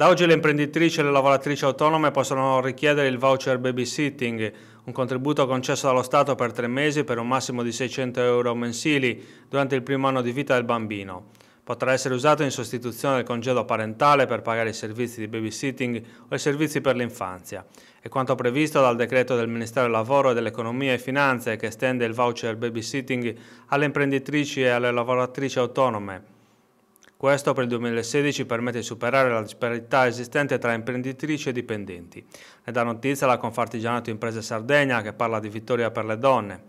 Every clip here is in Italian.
Da oggi le imprenditrici e le lavoratrici autonome possono richiedere il voucher babysitting, un contributo concesso dallo Stato per tre mesi per un massimo di 600 euro mensili durante il primo anno di vita del bambino. Potrà essere usato in sostituzione del congedo parentale per pagare i servizi di babysitting o i servizi per l'infanzia. È quanto previsto dal decreto del Ministero del Lavoro e dell'Economia e Finanze che estende il voucher babysitting alle imprenditrici e alle lavoratrici autonome. Questo per il 2016 permette di superare la disparità esistente tra imprenditrici e dipendenti. Ne dà notizia la Confartigianato Imprese Sardegna che parla di vittoria per le donne.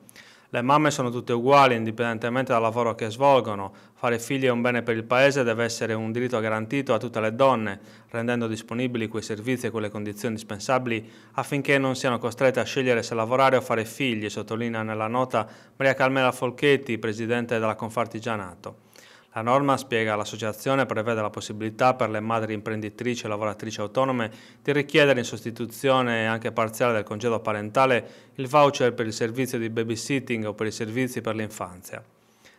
Le mamme sono tutte uguali indipendentemente dal lavoro che svolgono. Fare figli è un bene per il paese e deve essere un diritto garantito a tutte le donne, rendendo disponibili quei servizi e quelle condizioni indispensabili affinché non siano costrette a scegliere se lavorare o fare figli, sottolinea nella nota Maria Carmela Folchetti, presidente della Confartigianato. La norma, spiega l'associazione, prevede la possibilità per le madri imprenditrici e lavoratrici autonome di richiedere in sostituzione anche parziale del congedo parentale il voucher per il servizio di babysitting o per i servizi per l'infanzia.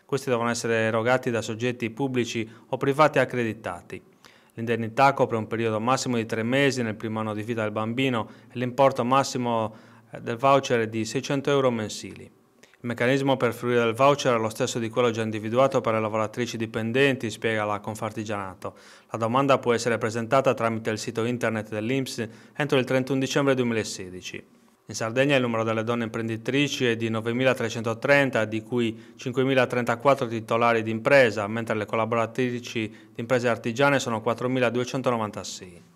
Questi devono essere erogati da soggetti pubblici o privati accreditati. L'indennità copre un periodo massimo di tre mesi nel primo anno di vita del bambino e l'importo massimo eh, del voucher è di 600 euro mensili. Il meccanismo per fruire del voucher è lo stesso di quello già individuato per le lavoratrici dipendenti, spiega la Confartigianato. La domanda può essere presentata tramite il sito internet dell'INPS entro il 31 dicembre 2016. In Sardegna il numero delle donne imprenditrici è di 9.330, di cui 5.034 titolari di impresa, mentre le collaboratrici di imprese artigiane sono 4.296.